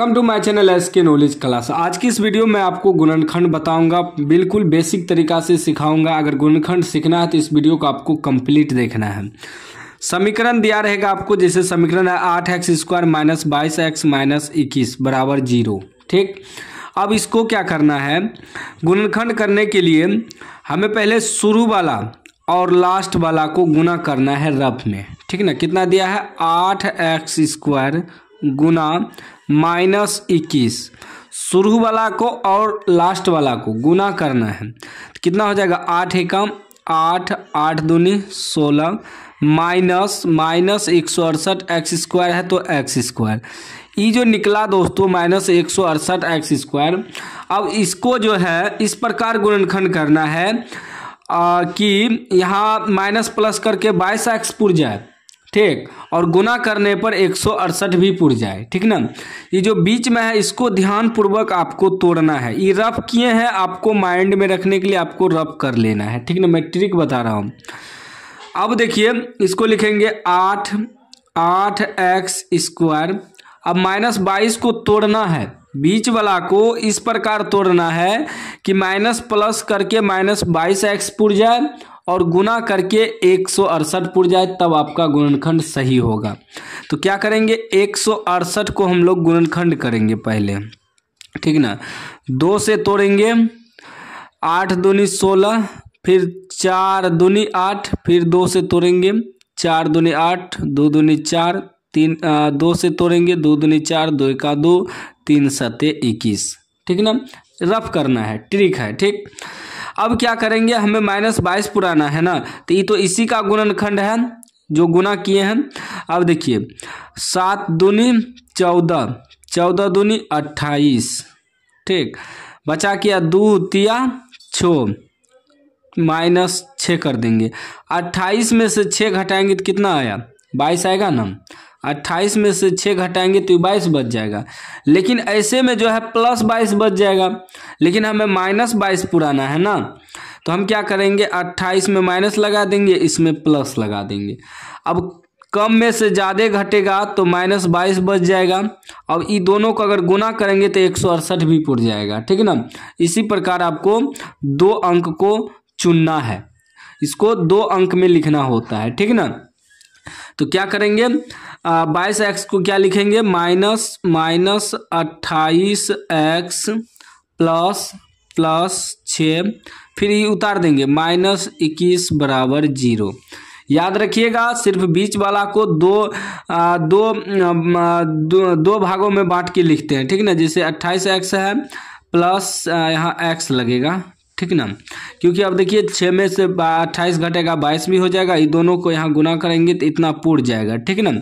come to my channel S K knowledge class आज की इस वीडियो में आपको गुणनखंड बताऊंगा बिल्कुल बेसिक तरीका से सिखाऊंगा अगर गुणनखंड सीखना है तो इस वीडियो को आपको कंप्लीट देखना है समीकरण दिया रहेगा आपको जैसे समीकरण है आठ एक्स स्क्वायर माइनस बाईस एक्स माइनस इक्कीस बराबर जीरो ठीक अब इसको क्या करना है गुणनखंड करने के लिए हमें पहले शुरू वाला और लास्ट वाला को गुना करना है रफ में ठीक ना कितना दिया है आठ एक्स स्क्वायर गुना माइनस इक्कीस शुरू वाला को और लास्ट वाला को गुना करना है कितना हो जाएगा आठ एकम आठ आठ दूनी सोलह माइनस माइनस एक सौ अड़सठ एक्स स्क्वायर है तो एक्स स्क्वायर ये जो निकला दोस्तों माइनस एक सौ अड़सठ एक्स स्क्वायर अब इसको जो है इस प्रकार गुणनखंड करना है आ, कि यहाँ माइनस प्लस करके बाईस एक्स पुर जाए ठीक और गुना करने पर एक भी पुर जाए ठीक ना ये जो बीच में है इसको ध्यान पूर्वक आपको तोड़ना है ये रफ किए हैं आपको माइंड में रखने के लिए आपको रफ कर लेना है ठीक ना मैं ट्रिक बता रहा हूँ अब देखिए इसको लिखेंगे आठ आठ एक्स स्क्वायर अब माइनस बाईस को तोड़ना है बीच वाला को इस प्रकार तोड़ना है कि माइनस प्लस करके माइनस बाईस एक्स पुर जाए और गुना करके एक सौ अड़सठ पुर जाए तब आपका गुणनखंड सही होगा तो क्या करेंगे एक सौ अड़सठ को हम लोग गुणनखंड करेंगे पहले ठीक ना दो से तोड़ेंगे आठ दूनी सोलह फिर चार दूनी आठ फिर दो से तोड़ेंगे चार दूनी आठ दो दूनी चार तीन आ, दो से तोड़ेंगे दो दूनी चार दो का दो तीन सत्य इक्कीस ठीक ना रफ करना है ट्रिक है ठीक अब क्या करेंगे हमें माइनस बाईस पुराना है ना तो ये तो इसी का गुणनखंड है जो गुना किए हैं अब देखिए सात दूनी चौदह चौदह दूनी अट्ठाईस ठीक बचा किया दो तिया छो माइनस छः कर देंगे अट्ठाईस में से छः घटाएंगे तो कितना आया बाईस आएगा ना अट्ठाईस में से छः घटाएंगे तो बाईस बच जाएगा लेकिन ऐसे में जो है प्लस बाईस बच जाएगा लेकिन हमें माइनस बाईस पुराना है ना तो हम क्या करेंगे अट्ठाईस में माइनस लगा देंगे इसमें प्लस लगा देंगे अब कम में से ज़्यादा घटेगा तो माइनस बाईस बच जाएगा अब ये दोनों को अगर गुना करेंगे तो एक सौ अड़सठ भी पुर जाएगा ठीक है ना इसी प्रकार आपको दो अंक को चुनना है इसको दो अंक में लिखना होता है ठीक ना तो क्या करेंगे बाईस एक्स को क्या लिखेंगे माइनस माइनस अट्ठाईस एक्स प्लस प्लस छ फिर ये उतार देंगे माइनस इक्कीस बराबर जीरो याद रखिएगा सिर्फ बीच वाला को दो आ, दो, आ, दो दो भागों में बांट के लिखते हैं ठीक ना जैसे अट्ठाईस एक्स है प्लस यहाँ एक्स लगेगा ठीक ना क्योंकि अब देखिए छः में से अट्ठाईस घटेगा बाईस भी हो जाएगा ये दोनों को यहाँ गुना करेंगे तो इतना पूर्ण जाएगा ठीक ना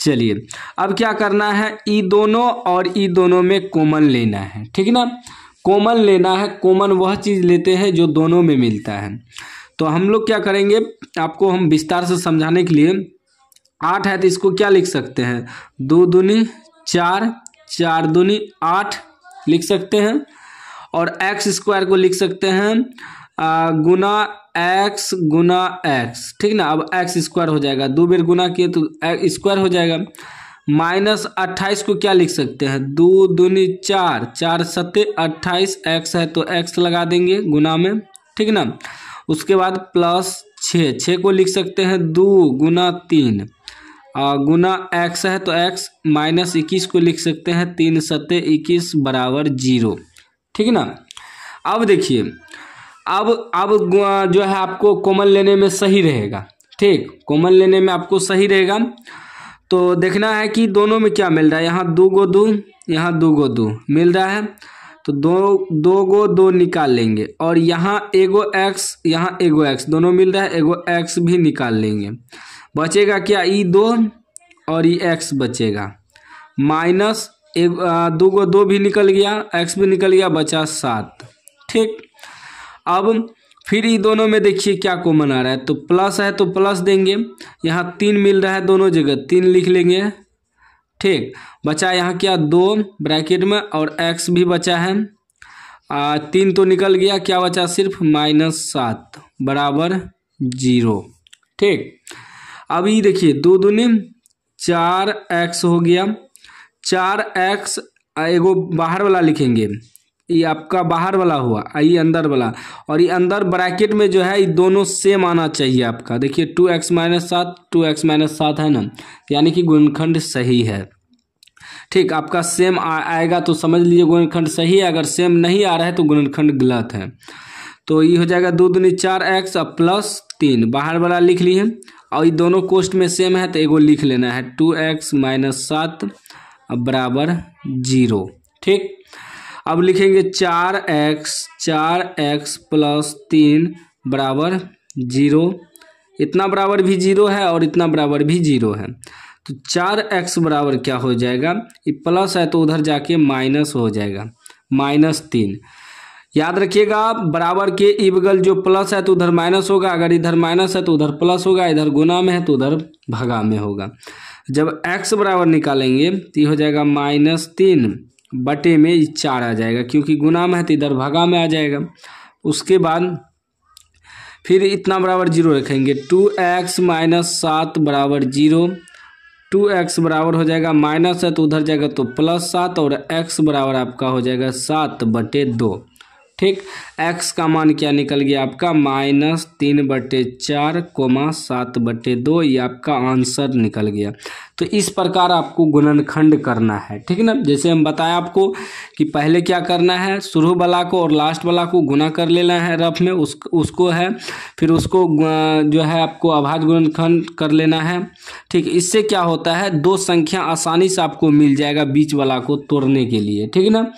चलिए अब क्या करना है ई दोनों और ई दोनों में कॉमन लेना है ठीक ना कॉमन लेना है कॉमन वह चीज़ लेते हैं जो दोनों में मिलता है तो हम लोग क्या करेंगे आपको हम विस्तार से समझाने के लिए आठ है तो इसको क्या लिख सकते हैं दो दूनी चार चार दूनी आठ लिख सकते हैं और एक्स स्क्वायर को लिख सकते हैं गुना एक्स गुना एक्स ठीक ना अब एक्स स्क्वायर हो जाएगा दो बेर गुना किए तो स्क्वायर हो जाएगा माइनस अट्ठाईस को क्या लिख सकते हैं दो दूनी चार चार सत्ते अट्ठाईस एक्स है तो एक्स लगा देंगे गुना में ठीक ना उसके बाद प्लस छः छः को लिख सकते हैं दो गुना तीन गुना एक्स है तो एक्स माइनस इक्कीस को लिख सकते हैं तीन सत्ते इक्कीस बराबर जीरो ठीक है ना अब देखिए अब अब जो है आपको कोमल लेने में सही रहेगा ठीक कोमल लेने में आपको सही रहेगा तो देखना है कि दोनों में क्या मिल रहा है यहाँ दो गो दो यहाँ दो गो दो मिल रहा है तो दो दो गो दो निकाल लेंगे और यहाँ एगो एक्स यहाँ एगो एक्स दोनों मिल रहा है एगो एक्स भी निकाल लेंगे बचेगा क्या ई दो और ई एक्स बचेगा माइनस एक दो को दो भी निकल गया एक्स भी निकल गया बचा सात ठीक अब फिर ये दोनों में देखिए क्या कॉमन आ रहा है तो प्लस है तो प्लस देंगे यहाँ तीन मिल रहा है दोनों जगह तीन लिख लेंगे ठीक बचा यहाँ क्या दो ब्रैकेट में और एक्स भी बचा है आ, तीन तो निकल गया क्या बचा सिर्फ माइनस सात बराबर जीरो ठीक अब ये देखिए दो दूनी चार एक्स हो गया चार एक्स एगो बाहर वाला लिखेंगे ये आपका बाहर वाला हुआ ये अंदर वाला और ये अंदर ब्रैकेट में जो है ये दोनों सेम आना चाहिए आपका देखिए टू एक्स माइनस सात टू एक्स माइनस सात है ना यानी कि गुणखंड सही है ठीक आपका सेम आ, आएगा तो समझ लीजिए गुणखंड सही है अगर सेम नहीं आ रहा है तो गुणखंड गलत है तो ये हो जाएगा दो दूनी चार एक्स और प्लस तीन बाहर वाला लिख लिए और ये दोनों कोष्ट में सेम है तो एगो लिख लेना है टू एक्स माइनस सात बराबर जीरो ठीक अब लिखेंगे चार एक्स चार एक्स प्लस तीन बराबर जीरो इतना बराबर भी जीरो है और इतना बराबर भी जीरो है तो चार एक्स बराबर क्या हो जाएगा ये प्लस है तो उधर जाके माइनस हो जाएगा माइनस तीन याद रखिएगा बराबर के ई बगल जो प्लस है तो उधर माइनस होगा अगर इधर माइनस है तो उधर प्लस होगा इधर गुना में है तो उधर भगा में होगा जब एक्स बराबर निकालेंगे तो ये हो जाएगा माइनस तीन बटे में ये चार आ जाएगा क्योंकि गुना में है तो इधर भगा में आ जाएगा उसके बाद फिर इतना बराबर जीरो रखेंगे टू एक्स माइनस सात बराबर जीरो टू एक्स बराबर हो जाएगा माइनस है तो उधर जाएगा तो प्लस सात और एक्स बराबर आपका हो जाएगा सात बटे दो ठीक x का मान क्या निकल गया आपका माइनस तीन बटे चार कोमा सात बटे दो ये आपका आंसर निकल गया तो इस प्रकार आपको गुणनखंड करना है ठीक ना जैसे हम बताया आपको कि पहले क्या करना है शुरू वाला को और लास्ट वाला को गुना कर लेना है रफ में उस उसको है फिर उसको जो है आपको आभाज गुणनखंड कर लेना है ठीक इससे क्या होता है दो संख्या आसानी से आपको मिल जाएगा बीच वाला को तोड़ने के लिए ठीक ना